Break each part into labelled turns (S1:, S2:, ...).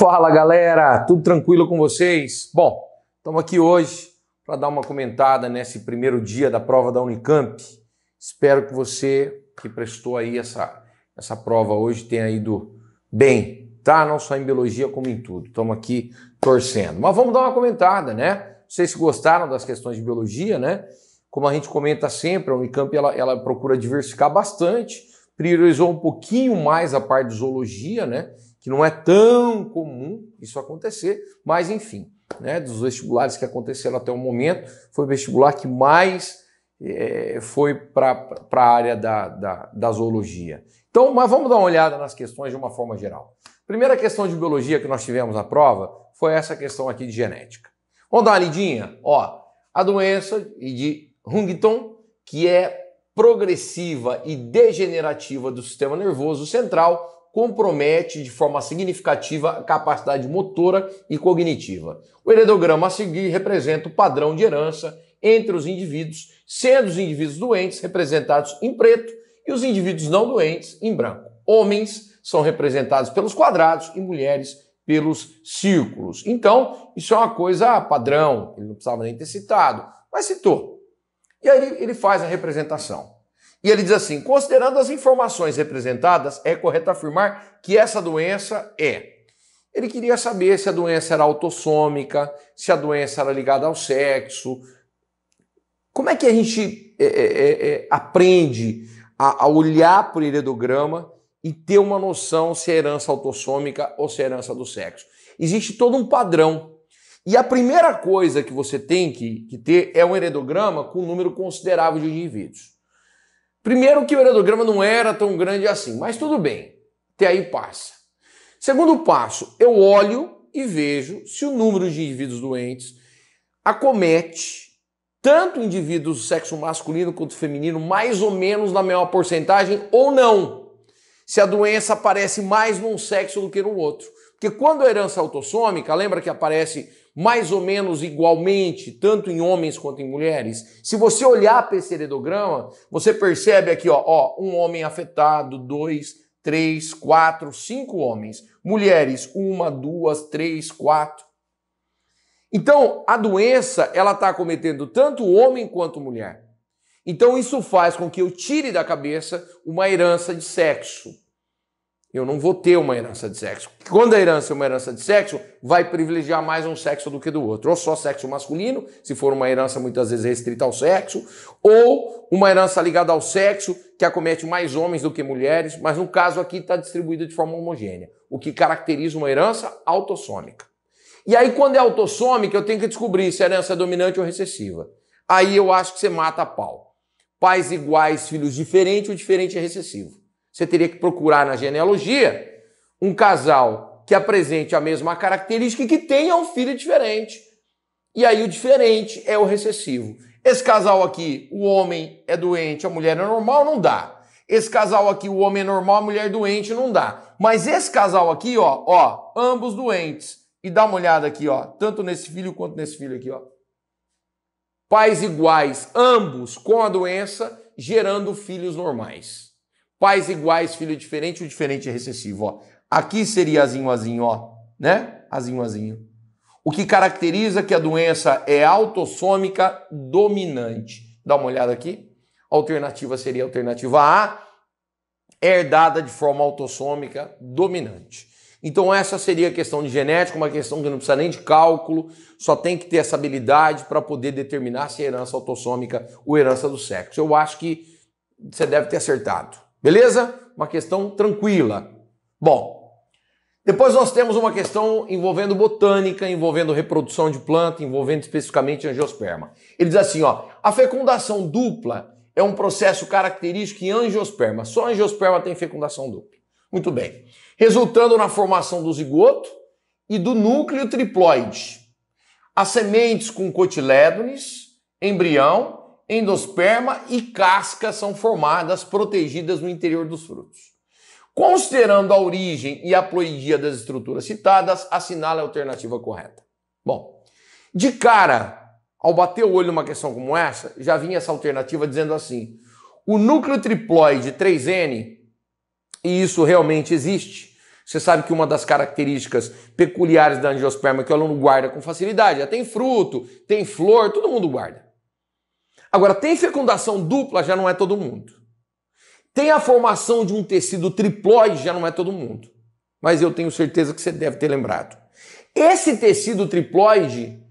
S1: Fala galera, tudo tranquilo com vocês? Bom, estamos aqui hoje para dar uma comentada nesse primeiro dia da prova da Unicamp. Espero que você que prestou aí essa, essa prova hoje tenha ido bem, tá? Não só em biologia como em tudo. Estamos aqui torcendo. Mas vamos dar uma comentada, né? Vocês gostaram das questões de biologia, né? Como a gente comenta sempre, a Unicamp ela, ela procura diversificar bastante, priorizou um pouquinho mais a parte de zoologia, né? que não é tão comum isso acontecer, mas enfim, né, dos vestibulares que aconteceram até o momento, foi o vestibular que mais é, foi para a área da, da, da zoologia. Então, mas vamos dar uma olhada nas questões de uma forma geral. Primeira questão de biologia que nós tivemos na prova foi essa questão aqui de genética. Vamos dar uma lidinha? Ó, a doença de Huntington, que é progressiva e degenerativa do sistema nervoso central, compromete de forma significativa a capacidade motora e cognitiva. O heredograma a seguir representa o padrão de herança entre os indivíduos, sendo os indivíduos doentes representados em preto e os indivíduos não doentes em branco. Homens são representados pelos quadrados e mulheres pelos círculos. Então, isso é uma coisa padrão, ele não precisava nem ter citado, mas citou. E aí ele faz a representação. E ele diz assim: considerando as informações representadas, é correto afirmar que essa doença é. Ele queria saber se a doença era autossômica, se a doença era ligada ao sexo. Como é que a gente é, é, é, é aprende a, a olhar para o heredograma e ter uma noção se é herança autossômica ou se é herança do sexo? Existe todo um padrão. E a primeira coisa que você tem que, que ter é um heredograma com um número considerável de indivíduos. Primeiro que o aerodograma não era tão grande assim, mas tudo bem, até aí passa. Segundo passo, eu olho e vejo se o número de indivíduos doentes acomete tanto indivíduos do sexo masculino quanto feminino, mais ou menos na mesma porcentagem ou não. Se a doença aparece mais num sexo do que no outro. Porque quando a herança é autossômica, lembra que aparece mais ou menos igualmente, tanto em homens quanto em mulheres? Se você olhar para esse heredograma, você percebe aqui, ó, ó um homem afetado, dois, três, quatro, cinco homens. Mulheres, uma, duas, três, quatro. Então, a doença, ela está cometendo tanto o homem quanto a mulher. Então, isso faz com que eu tire da cabeça uma herança de sexo. Eu não vou ter uma herança de sexo. Quando a herança é uma herança de sexo, vai privilegiar mais um sexo do que do outro. Ou só sexo masculino, se for uma herança muitas vezes restrita ao sexo, ou uma herança ligada ao sexo, que acomete mais homens do que mulheres, mas no caso aqui está distribuída de forma homogênea, o que caracteriza uma herança autossômica. E aí, quando é autossômica, eu tenho que descobrir se a herança é dominante ou recessiva. Aí eu acho que você mata a pau. Pais iguais, filhos diferentes, o diferente é recessivo. Você teria que procurar na genealogia um casal que apresente a mesma característica e que tenha um filho diferente. E aí o diferente é o recessivo. Esse casal aqui, o homem é doente, a mulher é normal, não dá. Esse casal aqui, o homem é normal, a mulher é doente, não dá. Mas esse casal aqui, ó, ó, ambos doentes. E dá uma olhada aqui, ó, tanto nesse filho quanto nesse filho aqui, ó. Pais iguais, ambos com a doença, gerando filhos normais. Pais iguais, filho diferente, o diferente é recessivo. Ó. Aqui seria azinho, azinho, ó, né? Azinho, azinho. O que caracteriza que a doença é autossômica dominante. Dá uma olhada aqui. A alternativa seria a alternativa A, herdada de forma autossômica dominante. Então essa seria a questão de genética, uma questão que não precisa nem de cálculo, só tem que ter essa habilidade para poder determinar se é herança autossômica ou herança do sexo. Eu acho que você deve ter acertado. Beleza? Uma questão tranquila. Bom, depois nós temos uma questão envolvendo botânica, envolvendo reprodução de planta, envolvendo especificamente angiosperma. Ele diz assim, ó, a fecundação dupla é um processo característico em angiosperma. Só angiosperma tem fecundação dupla. Muito bem. Resultando na formação do zigoto e do núcleo triploide. As sementes com cotilédones, embrião endosperma e casca são formadas protegidas no interior dos frutos. Considerando a origem e a ploidia das estruturas citadas, assinala a alternativa correta. Bom, de cara, ao bater o olho numa questão como essa, já vinha essa alternativa dizendo assim: o núcleo triploide 3N, e isso realmente existe, você sabe que uma das características peculiares da angiosperma é que o aluno guarda com facilidade. já tem fruto, tem flor, todo mundo guarda. Agora, tem fecundação dupla, já não é todo mundo. Tem a formação de um tecido triploide, já não é todo mundo. Mas eu tenho certeza que você deve ter lembrado. Esse tecido triploide,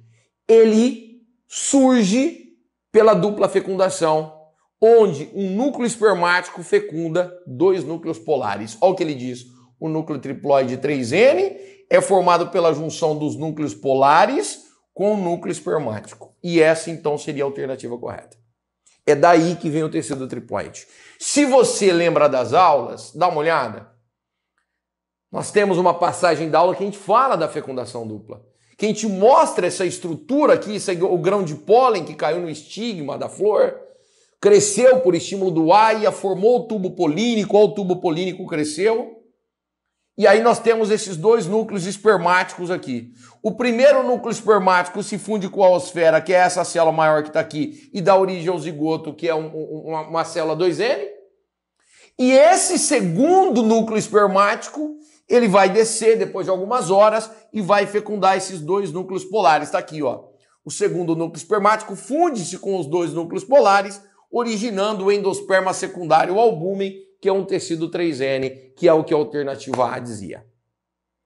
S1: ele surge pela dupla fecundação, onde um núcleo espermático fecunda dois núcleos polares. Olha o que ele diz. O núcleo triploide 3N é formado pela junção dos núcleos polares com o núcleo espermático. E essa então seria a alternativa correta. É daí que vem o tecido triploide. Se você lembra das aulas, dá uma olhada. Nós temos uma passagem da aula que a gente fala da fecundação dupla. Que a gente mostra essa estrutura aqui, esse, o grão de pólen que caiu no estigma da flor, cresceu por estímulo do aia formou o tubo polínico, o tubo polínico cresceu e aí nós temos esses dois núcleos espermáticos aqui. O primeiro núcleo espermático se funde com a osfera, que é essa célula maior que está aqui, e dá origem ao zigoto, que é um, uma, uma célula 2N. E esse segundo núcleo espermático, ele vai descer depois de algumas horas e vai fecundar esses dois núcleos polares. Está aqui, ó. O segundo núcleo espermático funde-se com os dois núcleos polares, originando o endosperma secundário, o albúmen, que é um tecido 3N, que é o que a alternativa A dizia.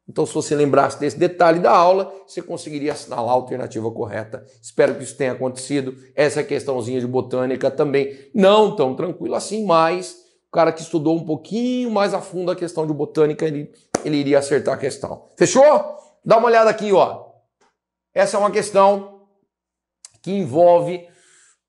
S1: Então, se você lembrasse desse detalhe da aula, você conseguiria assinalar a alternativa correta. Espero que isso tenha acontecido. Essa questãozinha de botânica também não tão tranquila assim, mas o cara que estudou um pouquinho mais a fundo a questão de botânica, ele, ele iria acertar a questão. Fechou? Dá uma olhada aqui, ó. Essa é uma questão que envolve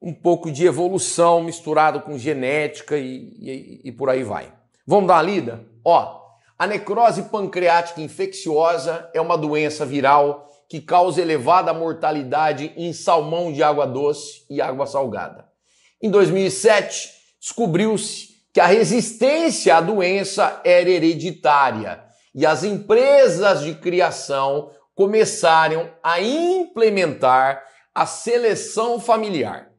S1: um pouco de evolução misturado com genética e, e, e por aí vai. Vamos dar uma lida? Ó, a necrose pancreática infecciosa é uma doença viral que causa elevada mortalidade em salmão de água doce e água salgada. Em 2007, descobriu-se que a resistência à doença era hereditária e as empresas de criação começaram a implementar a seleção familiar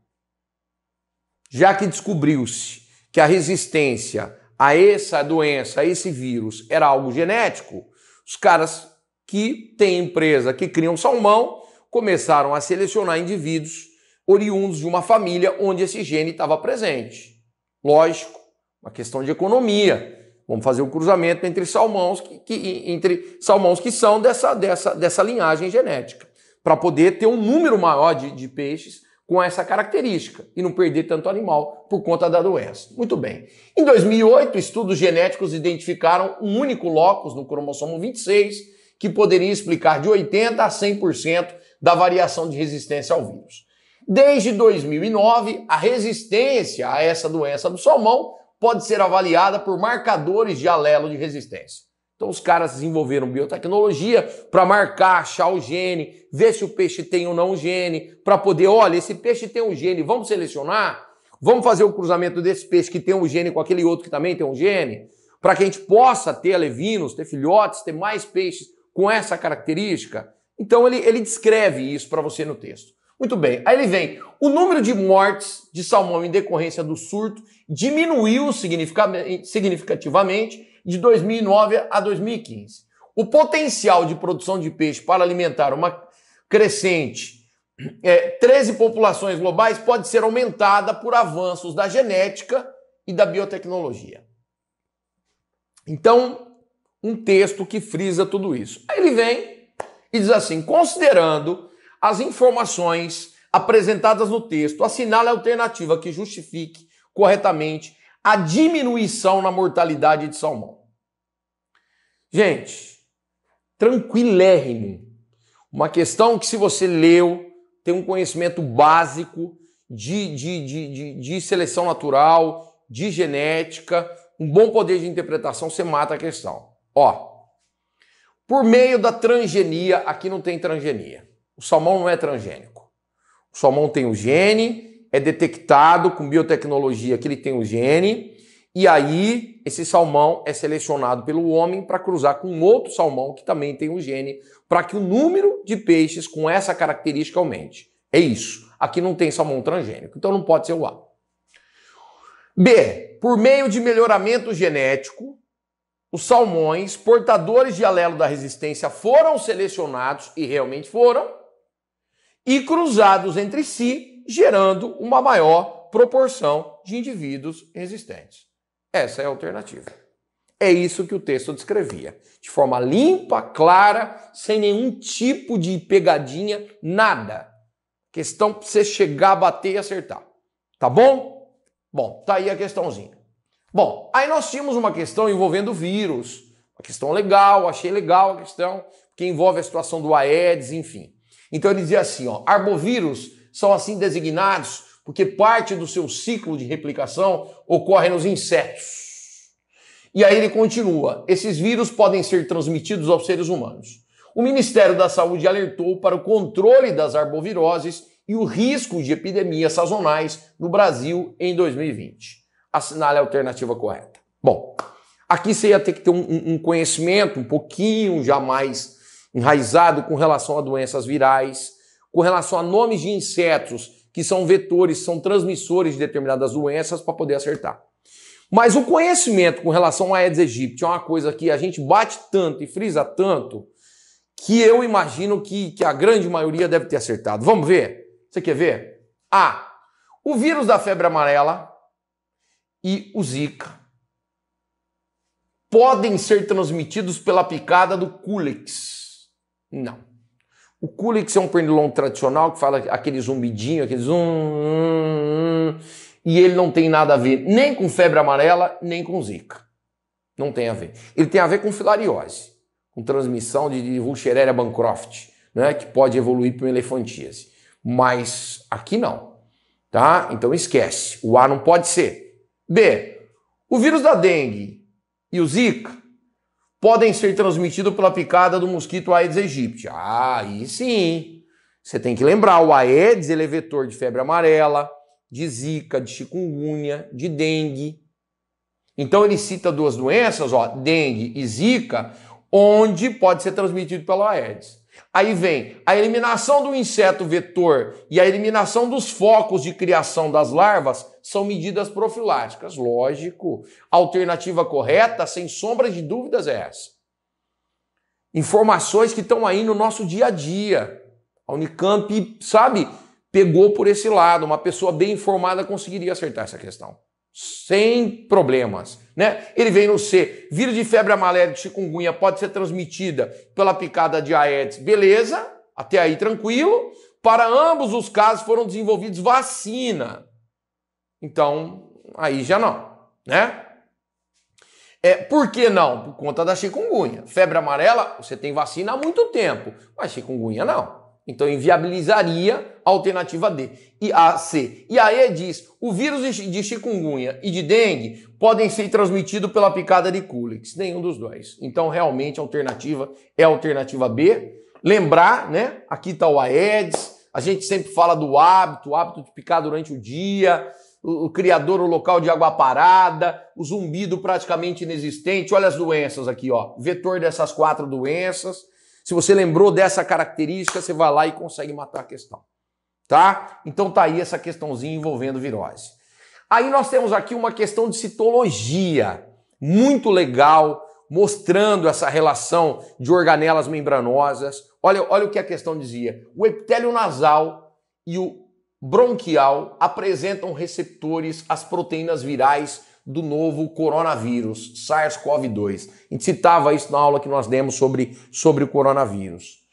S1: já que descobriu-se que a resistência a essa doença, a esse vírus, era algo genético, os caras que têm empresa que criam salmão começaram a selecionar indivíduos oriundos de uma família onde esse gene estava presente. Lógico, uma questão de economia. Vamos fazer o um cruzamento entre salmões que, que, entre salmões que são dessa, dessa, dessa linhagem genética, para poder ter um número maior de, de peixes com essa característica e não perder tanto animal por conta da doença. Muito bem. Em 2008, estudos genéticos identificaram um único locus no cromossomo 26 que poderia explicar de 80 a 100% da variação de resistência ao vírus. Desde 2009, a resistência a essa doença do salmão pode ser avaliada por marcadores de alelo de resistência. Então os caras desenvolveram biotecnologia para marcar, achar o gene, ver se o peixe tem ou não o gene, para poder, olha, esse peixe tem um gene, vamos selecionar? Vamos fazer o cruzamento desse peixe que tem um gene com aquele outro que também tem um gene, para que a gente possa ter alevinos, ter filhotes, ter mais peixes com essa característica. Então ele, ele descreve isso para você no texto. Muito bem, aí ele vem. O número de mortes de salmão em decorrência do surto diminuiu significativamente de 2009 a 2015. O potencial de produção de peixe para alimentar uma crescente é, 13 populações globais pode ser aumentada por avanços da genética e da biotecnologia. Então, um texto que frisa tudo isso. Aí ele vem e diz assim: considerando as informações apresentadas no texto, assinale a alternativa que justifique corretamente a diminuição na mortalidade de salmão. Gente, tranquilérrimo. Uma questão que, se você leu, tem um conhecimento básico de, de, de, de, de seleção natural, de genética, um bom poder de interpretação, você mata a questão. Ó, por meio da transgenia, aqui não tem transgenia. O salmão não é transgênico. O salmão tem o gene, é detectado com biotecnologia que ele tem o gene e aí, esse salmão é selecionado pelo homem para cruzar com outro salmão que também tem um gene, para que o número de peixes com essa característica aumente. É isso. Aqui não tem salmão transgênico, então não pode ser o A. B. Por meio de melhoramento genético, os salmões portadores de alelo da resistência foram selecionados, e realmente foram, e cruzados entre si, gerando uma maior proporção de indivíduos resistentes. Essa é a alternativa. É isso que o texto descrevia, de forma limpa, clara, sem nenhum tipo de pegadinha, nada. Questão para você chegar, bater e acertar. Tá bom? Bom, tá aí a questãozinha. Bom, aí nós tínhamos uma questão envolvendo vírus. Uma questão legal, achei legal a questão, que envolve a situação do Aedes, enfim. Então ele dizia assim, ó, arbovírus são assim designados porque parte do seu ciclo de replicação ocorre nos insetos. E aí ele continua: esses vírus podem ser transmitidos aos seres humanos. O Ministério da Saúde alertou para o controle das arboviroses e o risco de epidemias sazonais no Brasil em 2020. Assinale a alternativa correta. Bom, aqui você ia ter que ter um, um conhecimento um pouquinho já mais enraizado com relação a doenças virais, com relação a nomes de insetos que são vetores, são transmissores de determinadas doenças para poder acertar. Mas o conhecimento com relação a Aedes aegypti é uma coisa que a gente bate tanto e frisa tanto que eu imagino que, que a grande maioria deve ter acertado. Vamos ver? Você quer ver? A. Ah, o vírus da febre amarela e o Zika podem ser transmitidos pela picada do Culex. Não. O Kulix é um pernilongo tradicional que fala aquele zumbidinho, aqueles um, e ele não tem nada a ver nem com febre amarela, nem com zika. Não tem a ver. Ele tem a ver com filariose, com transmissão de, de Wuchereria bancroft, né, que pode evoluir para uma elefantíase. Mas aqui não, tá? Então esquece. O A não pode ser. B. O vírus da dengue e o zika podem ser transmitidos pela picada do mosquito Aedes aegypti. Ah, aí sim. Você tem que lembrar, o Aedes ele é vetor de febre amarela, de zika, de chikungunya, de dengue. Então ele cita duas doenças, ó, dengue e zika, onde pode ser transmitido pelo Aedes. Aí vem a eliminação do inseto vetor e a eliminação dos focos de criação das larvas são medidas profiláticas. Lógico. A alternativa correta, sem sombra de dúvidas, é essa. Informações que estão aí no nosso dia a dia. A Unicamp, sabe, pegou por esse lado. Uma pessoa bem informada conseguiria acertar essa questão sem problemas. Né? Ele vem no C. Vírus de febre amarela de chikungunya pode ser transmitida pela picada de Aedes. Beleza, até aí tranquilo. Para ambos os casos foram desenvolvidos vacina. Então, aí já não, né? É, por que não? Por conta da chikungunya. Febre amarela, você tem vacina há muito tempo, mas chikungunya não. Então inviabilizaria a alternativa D e a C. E a E é diz: o vírus de chikungunya e de dengue podem ser transmitidos pela picada de Culex. Nenhum dos dois. Então realmente a alternativa é a alternativa B. Lembrar, né? Aqui está o Aedes. A gente sempre fala do hábito, o hábito de picar durante o dia, o, o criador, o local de água parada, o zumbido praticamente inexistente. Olha as doenças aqui, ó. Vetor dessas quatro doenças se você lembrou dessa característica, você vai lá e consegue matar a questão. Tá? Então tá aí essa questãozinha envolvendo virose. Aí nós temos aqui uma questão de citologia, muito legal, mostrando essa relação de organelas membranosas. Olha, olha o que a questão dizia. O epitélio nasal e o bronquial apresentam receptores às proteínas virais do novo coronavírus, SARS-CoV-2. A gente citava isso na aula que nós demos sobre, sobre o coronavírus.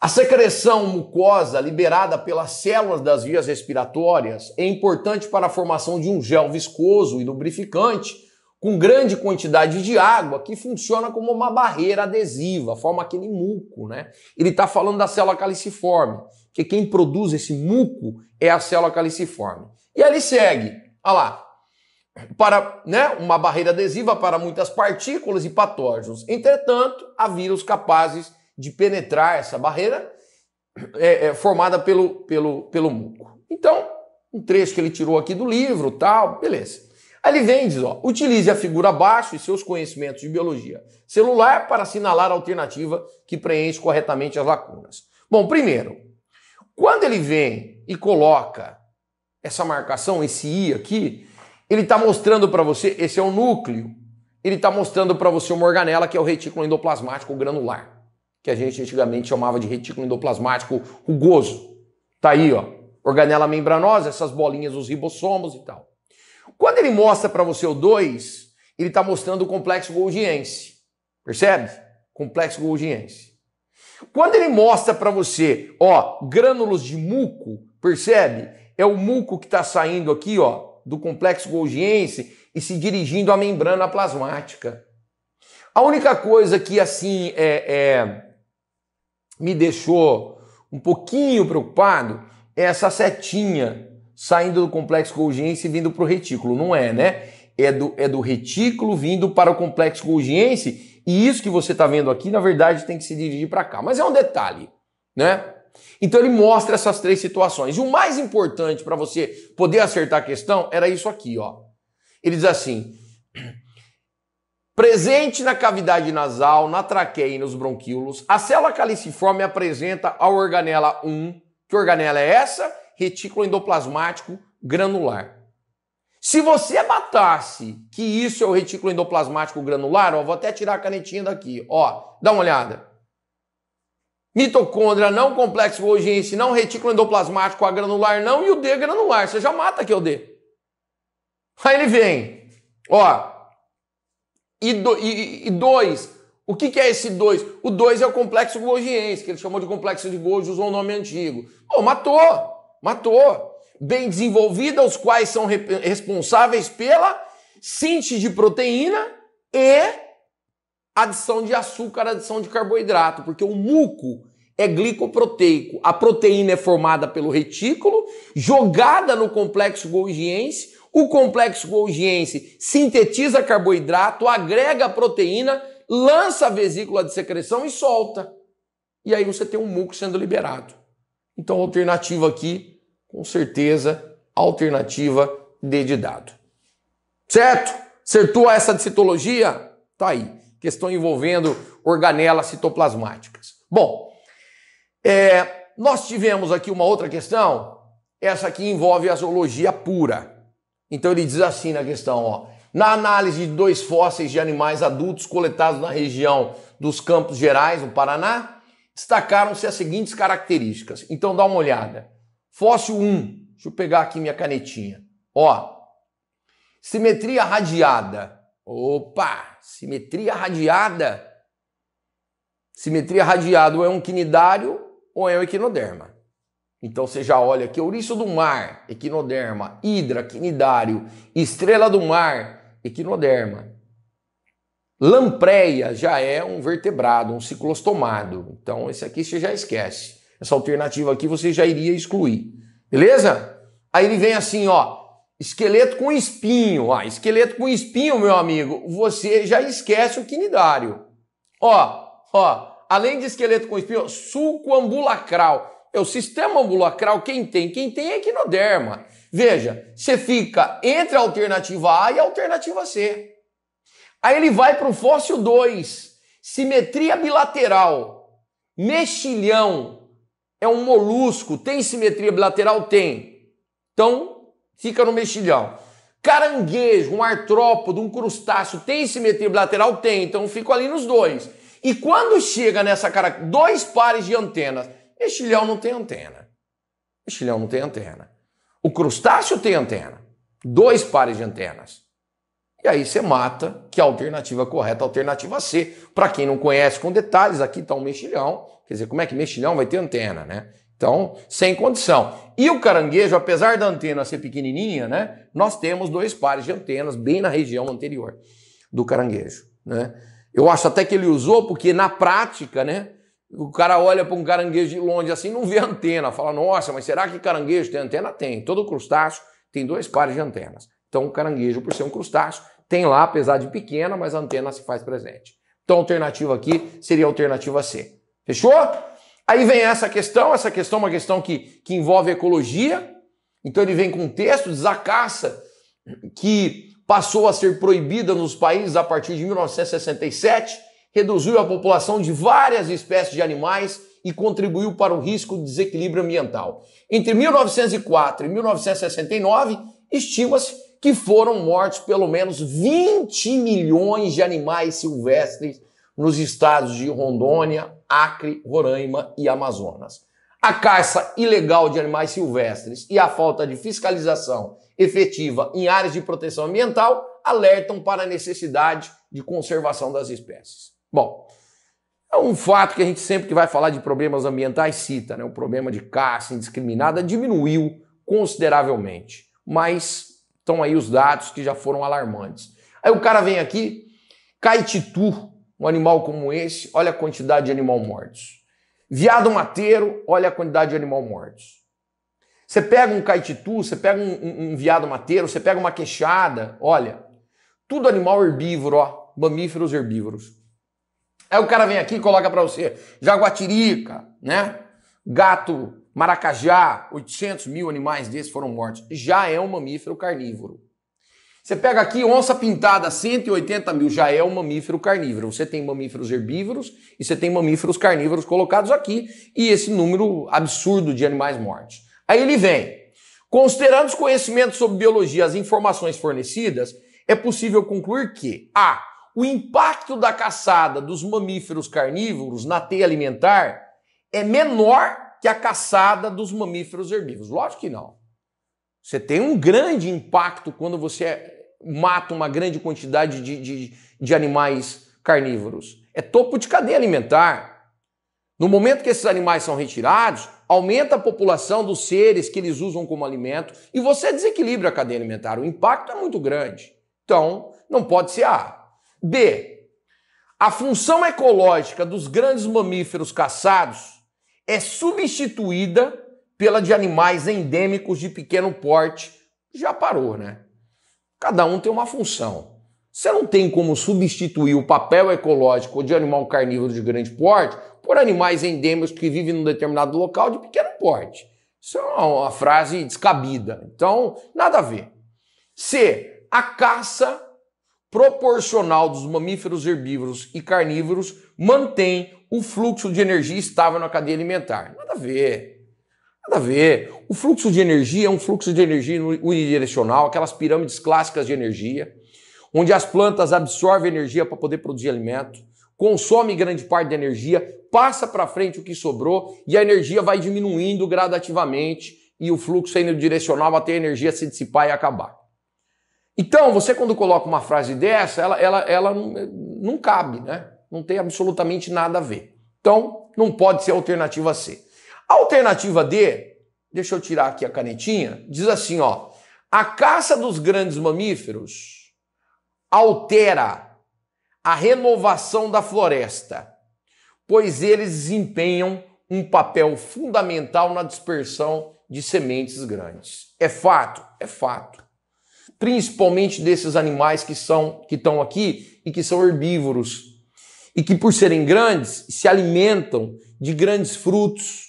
S1: A secreção mucosa liberada pelas células das vias respiratórias é importante para a formação de um gel viscoso e lubrificante com grande quantidade de água que funciona como uma barreira adesiva, forma aquele muco, né? Ele está falando da célula caliciforme, que quem produz esse muco é a célula caliciforme. E ele segue, olha lá, para né, uma barreira adesiva para muitas partículas e patógenos. Entretanto, há vírus capazes de penetrar essa barreira é, é, formada pelo, pelo, pelo muco. Então, um trecho que ele tirou aqui do livro, tal, beleza. Aí ele vem e diz, ó, utilize a figura abaixo e seus conhecimentos de biologia celular para assinalar a alternativa que preenche corretamente as lacunas. Bom, primeiro, quando ele vem e coloca essa marcação, esse i aqui, ele está mostrando para você, esse é o núcleo. Ele está mostrando para você uma organela que é o retículo endoplasmático granular, que a gente antigamente chamava de retículo endoplasmático rugoso. Tá aí, ó, organela membranosa, essas bolinhas, os ribossomos e tal. Quando ele mostra para você o 2, ele está mostrando o complexo golgiense. Percebe? Complexo golgiense. Quando ele mostra para você, ó, grânulos de muco, percebe? É o muco que está saindo aqui, ó, do complexo Golgiense e se dirigindo à membrana plasmática. A única coisa que assim é, é, me deixou um pouquinho preocupado é essa setinha saindo do complexo Golgiense e vindo para o retículo. Não é, né? É do, é do retículo vindo para o complexo Golgiense e isso que você está vendo aqui, na verdade, tem que se dirigir para cá. Mas é um detalhe, né? Então ele mostra essas três situações. E o mais importante para você poder acertar a questão era isso aqui, ó. Ele diz assim: presente na cavidade nasal, na traqueia e nos bronquíolos, a célula caliciforme apresenta a organela 1, que organela é essa? Retículo endoplasmático granular. Se você matasse que isso é o retículo endoplasmático granular, ó, vou até tirar a canetinha daqui, ó, dá uma olhada mitocôndria não, complexo golgiense não, retículo endoplasmático A granular não e o D é granular. Você já mata é o D. Aí ele vem, ó, e, do, e, e dois. O que, que é esse dois? O dois é o complexo golgiense, que ele chamou de complexo de Golgi, usou o um nome antigo. Pô, matou, matou. Bem desenvolvida, os quais são responsáveis pela síntese de proteína e adição de açúcar, adição de carboidrato, porque o muco é glicoproteico. A proteína é formada pelo retículo, jogada no complexo golgiense. O complexo golgiense sintetiza carboidrato, agrega proteína, lança a vesícula de secreção e solta. E aí você tem um muco sendo liberado. Então, alternativa aqui, com certeza, alternativa D de dado. Certo? Acertou essa de citologia? Tá aí questão envolvendo organelas citoplasmáticas. Bom, é, nós tivemos aqui uma outra questão, essa aqui envolve a zoologia pura. Então ele diz assim na questão, ó, na análise de dois fósseis de animais adultos coletados na região dos Campos Gerais, no Paraná, destacaram-se as seguintes características. Então dá uma olhada. Fóssil 1, deixa eu pegar aqui minha canetinha. Ó, simetria radiada. Opa! Simetria radiada. Simetria radiada ou é um quinidário ou é um equinoderma. Então você já olha que ouriço do mar, equinoderma, hidra, quinidário, estrela do mar, equinoderma. Lampreia já é um vertebrado, um ciclostomado. Então esse aqui você já esquece. Essa alternativa aqui você já iria excluir. Beleza? Aí ele vem assim, ó, Esqueleto com espinho. Ah, esqueleto com espinho, meu amigo, você já esquece o quinidário. Ó, ó, além de esqueleto com espinho, sulco ambulacral. É o sistema ambulacral quem tem? Quem tem é equinoderma. Veja, você fica entre a alternativa A e a alternativa C. Aí ele vai para o fóssil 2. Simetria bilateral. Mexilhão. É um molusco. Tem simetria bilateral? Tem. Então, fica no mexilhão. Caranguejo, um artrópode, um crustáceo, tem simetria bilateral? Tem, então fico ali nos dois. E quando chega nessa cara, dois pares de antenas, mexilhão não tem antena. Mexilhão não tem antena. O crustáceo tem antena. Dois pares de antenas. E aí você mata, que a alternativa correta a alternativa C. Para quem não conhece com detalhes, aqui está um mexilhão. Quer dizer, como é que mexilhão vai ter antena, né? Então, sem condição. E o caranguejo, apesar da antena ser pequenininha, né, nós temos dois pares de antenas bem na região anterior do caranguejo, né? Eu acho até que ele usou porque na prática, né, o cara olha para um caranguejo de longe assim, não vê antena, fala: "Nossa, mas será que caranguejo tem antena?" Tem. Todo crustáceo tem dois pares de antenas. Então, o caranguejo, por ser um crustáceo, tem lá, apesar de pequena, mas a antena se faz presente. Então, a alternativa aqui seria a alternativa C. Fechou? Aí vem essa questão, essa questão é uma questão que, que envolve ecologia. Então ele vem com um texto, diz a caça que passou a ser proibida nos países a partir de 1967, reduziu a população de várias espécies de animais e contribuiu para o risco de desequilíbrio ambiental. Entre 1904 e 1969, estima-se que foram mortos pelo menos 20 milhões de animais silvestres nos estados de Rondônia, Acre, Roraima e Amazonas. A caça ilegal de animais silvestres e a falta de fiscalização efetiva em áreas de proteção ambiental alertam para a necessidade de conservação das espécies. Bom, é um fato que a gente sempre que vai falar de problemas ambientais cita, né? O problema de caça indiscriminada diminuiu consideravelmente, mas estão aí os dados que já foram alarmantes. Aí o cara vem aqui, Caititu, um animal como esse, olha a quantidade de animal mortos. Viado mateiro, olha a quantidade de animal mortos. Você pega um caititu, você pega um, um, um viado mateiro, você pega uma queixada, olha. Tudo animal herbívoro, ó. Mamíferos herbívoros. Aí o cara vem aqui e coloca para você jaguatirica, né? Gato, maracajá, 800 mil animais desses foram mortos. Já é um mamífero carnívoro. Você pega aqui onça pintada, 180 mil, já é um mamífero carnívoro. Você tem mamíferos herbívoros e você tem mamíferos carnívoros colocados aqui e esse número absurdo de animais mortos. Aí ele vem. Considerando os conhecimentos sobre biologia, as informações fornecidas, é possível concluir que A. O impacto da caçada dos mamíferos carnívoros na teia alimentar é menor que a caçada dos mamíferos herbívoros. Lógico que não. Você tem um grande impacto quando você é mata uma grande quantidade de, de, de animais carnívoros? É topo de cadeia alimentar. No momento que esses animais são retirados, aumenta a população dos seres que eles usam como alimento e você desequilibra a cadeia alimentar. O impacto é muito grande. Então, não pode ser A. B. A função ecológica dos grandes mamíferos caçados é substituída pela de animais endêmicos de pequeno porte. Já parou, né? Cada um tem uma função. Você não tem como substituir o papel ecológico de animal carnívoro de grande porte por animais endêmicos que vivem num determinado local de pequeno porte. Isso é uma frase descabida. Então, nada a ver. C. A caça proporcional dos mamíferos herbívoros e carnívoros mantém o fluxo de energia estável na cadeia alimentar. Nada a ver. Nada a ver. O fluxo de energia é um fluxo de energia unidirecional, aquelas pirâmides clássicas de energia, onde as plantas absorvem energia para poder produzir alimento, consome grande parte da energia, passa para frente o que sobrou e a energia vai diminuindo gradativamente e o fluxo é unidirecional até a energia se dissipar e acabar. Então, você quando coloca uma frase dessa, ela, ela, ela não, não cabe, né? Não tem absolutamente nada a ver. Então, não pode ser alternativa C alternativa D, deixa eu tirar aqui a canetinha, diz assim, ó: a caça dos grandes mamíferos altera a renovação da floresta, pois eles desempenham um papel fundamental na dispersão de sementes grandes. É fato, é fato. Principalmente desses animais que são que estão aqui e que são herbívoros e que por serem grandes se alimentam de grandes frutos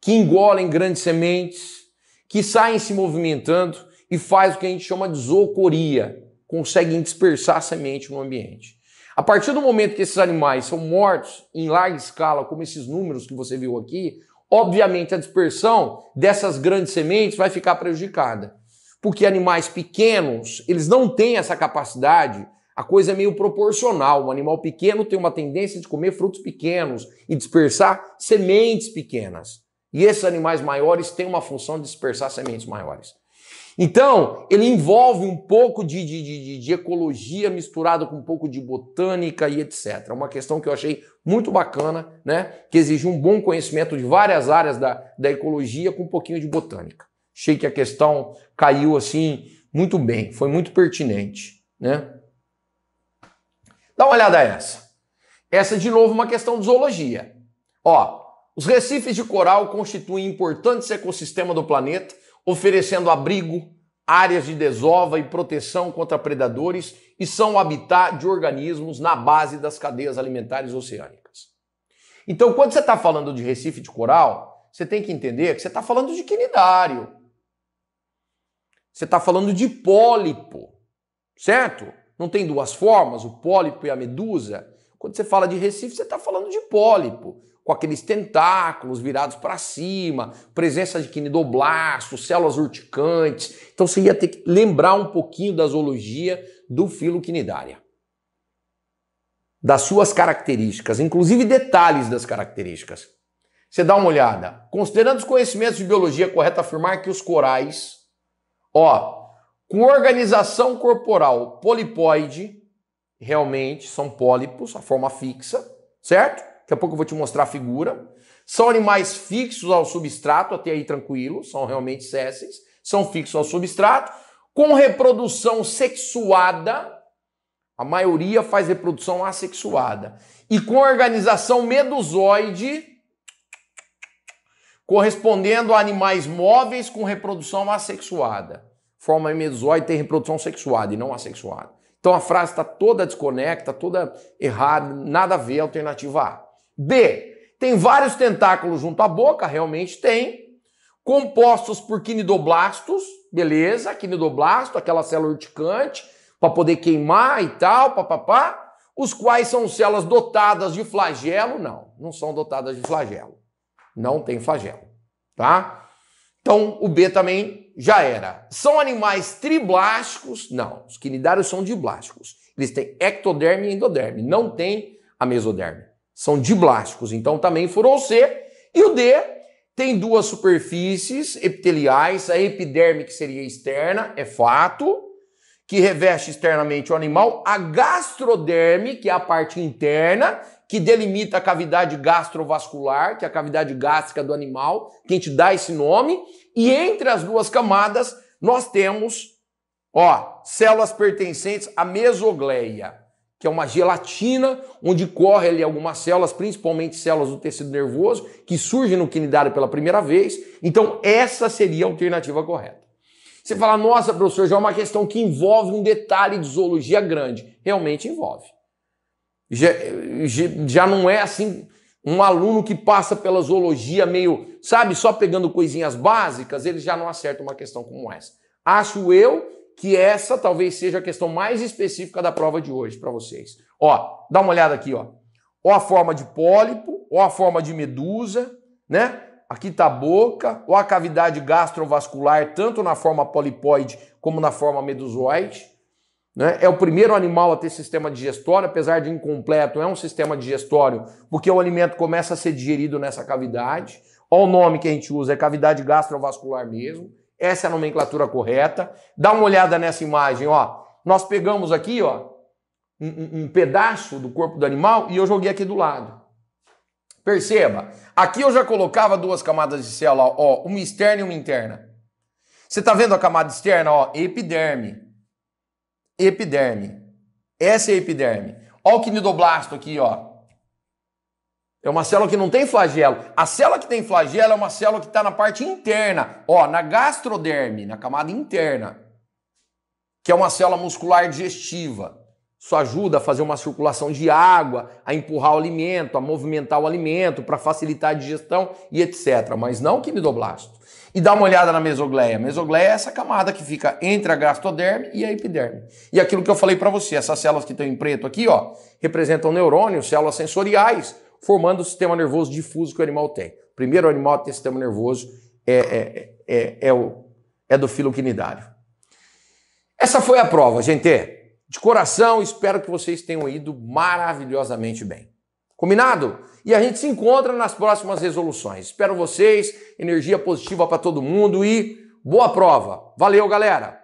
S1: que engolem grandes sementes, que saem se movimentando e faz o que a gente chama de zoocoria, conseguem dispersar a semente no ambiente. A partir do momento que esses animais são mortos em larga escala, como esses números que você viu aqui, obviamente a dispersão dessas grandes sementes vai ficar prejudicada. Porque animais pequenos, eles não têm essa capacidade, a coisa é meio proporcional. Um animal pequeno tem uma tendência de comer frutos pequenos e dispersar sementes pequenas. E esses animais maiores têm uma função de dispersar sementes maiores. Então, ele envolve um pouco de, de, de, de, ecologia misturado com um pouco de botânica e etc. Uma questão que eu achei muito bacana, né? Que exige um bom conhecimento de várias áreas da, da ecologia com um pouquinho de botânica. Achei que a questão caiu assim muito bem, foi muito pertinente, né? Dá uma olhada essa. Essa, de novo, é uma questão de zoologia. Ó, os recifes de coral constituem importantes ecossistema do planeta, oferecendo abrigo, áreas de desova e proteção contra predadores e são o habitat de organismos na base das cadeias alimentares oceânicas. Então, quando você está falando de recife de coral, você tem que entender que você está falando de quinidário. Você está falando de pólipo, certo? Não tem duas formas, o pólipo e a medusa? Quando você fala de recife, você está falando de pólipo com aqueles tentáculos virados para cima, presença de quinidoblastos, células urticantes. Então você ia ter que lembrar um pouquinho da zoologia do filo quinidária. Das suas características, inclusive detalhes das características. Você dá uma olhada. Considerando os conhecimentos de biologia, é correto afirmar que os corais, ó, com organização corporal polipoide, realmente são pólipos, a forma fixa, certo? Daqui a pouco eu vou te mostrar a figura. São animais fixos ao substrato, até aí tranquilo, são realmente césseis, são fixos ao substrato, com reprodução sexuada, a maioria faz reprodução assexuada, e com organização medusoide, correspondendo a animais móveis com reprodução assexuada. Forma medusoide tem reprodução sexuada e não assexuada. Então a frase está toda desconecta, toda errada, nada a ver alternativa A. D. Tem vários tentáculos junto à boca, realmente tem. Compostos por quinidoblastos, beleza, quinidoblasto, aquela célula urticante, para poder queimar e tal, papapá. Os quais são células dotadas de flagelo? Não, não são dotadas de flagelo. Não tem flagelo, tá? Então, o B também já era. São animais triblásticos? Não, os quinidários são diblásticos. Eles têm ectoderme e endoderme, não tem a mesoderme são diblásticos, então também o C. E o D tem duas superfícies epiteliais, a epiderme que seria externa, é fato, que reveste externamente o animal, a gastroderme, que é a parte interna, que delimita a cavidade gastrovascular, que é a cavidade gástrica do animal, quem te dá esse nome, e entre as duas camadas nós temos, ó, células pertencentes à mesogleia que é uma gelatina onde corre ali algumas células, principalmente células do tecido nervoso, que surgem no quinidário pela primeira vez. Então, essa seria a alternativa correta. Você fala, nossa, professor, já é uma questão que envolve um detalhe de zoologia grande. Realmente envolve. Já, já não é assim um aluno que passa pela zoologia meio, sabe, só pegando coisinhas básicas, ele já não acerta uma questão como essa. Acho eu que essa talvez seja a questão mais específica da prova de hoje para vocês. Ó, dá uma olhada aqui, ó. Ó a forma de pólipo, ó a forma de medusa, né? Aqui tá a boca, ou a cavidade gastrovascular, tanto na forma polipoide como na forma medusoide. Né? É o primeiro animal a ter sistema digestório, apesar de incompleto, é um sistema digestório, porque o alimento começa a ser digerido nessa cavidade. Olha o nome que a gente usa, é cavidade gastrovascular mesmo. Essa é a nomenclatura correta. Dá uma olhada nessa imagem, ó. Nós pegamos aqui, ó, um, um pedaço do corpo do animal e eu joguei aqui do lado. Perceba, aqui eu já colocava duas camadas de célula, ó, uma externa e uma interna. Você está vendo a camada externa, ó, epiderme. Epiderme. Essa é a epiderme. Ó o quinidoblasto aqui, ó. É uma célula que não tem flagelo. A célula que tem flagelo é uma célula que está na parte interna, ó, na gastroderme, na camada interna, que é uma célula muscular digestiva. Isso ajuda a fazer uma circulação de água, a empurrar o alimento, a movimentar o alimento, para facilitar a digestão e etc. Mas não o quimidoblasto. E dá uma olhada na mesogleia. A mesogleia é essa camada que fica entre a gastroderme e a epiderme. E aquilo que eu falei para você, essas células que estão em preto aqui, ó, representam neurônios, células sensoriais formando o sistema nervoso difuso que o animal tem. O primeiro animal a ter sistema nervoso é, é, é, é, é o, é do Essa foi a prova, gente. De coração, espero que vocês tenham ido maravilhosamente bem. Combinado? E a gente se encontra nas próximas resoluções. Espero vocês, energia positiva para todo mundo e boa prova. Valeu, galera!